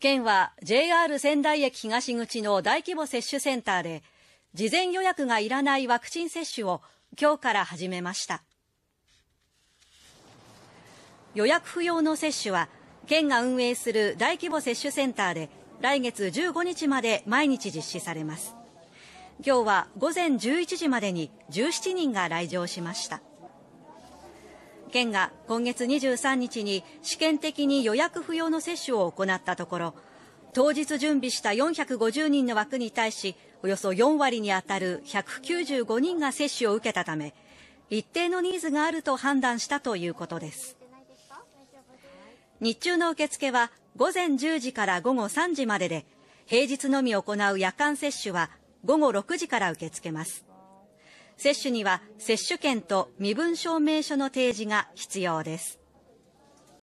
県は JR 仙台駅東口の大規模接種センターで事前予約がいらないワクチン接種を今日から始めました予約不要の接種は県が運営する大規模接種センターで来月15日まで毎日実施されます今日は午前11時までに17人が来場しました県が今月23日に試験的に予約不要の接種を行ったところ当日準備した450人の枠に対しおよそ4割に当たる195人が接種を受けたため一定のニーズがあると判断したということです日中の受付は午前10時から午後3時までで平日のみ行う夜間接種は午後6時から受け付けます接種には接種券と身分証明書の提示が必要です。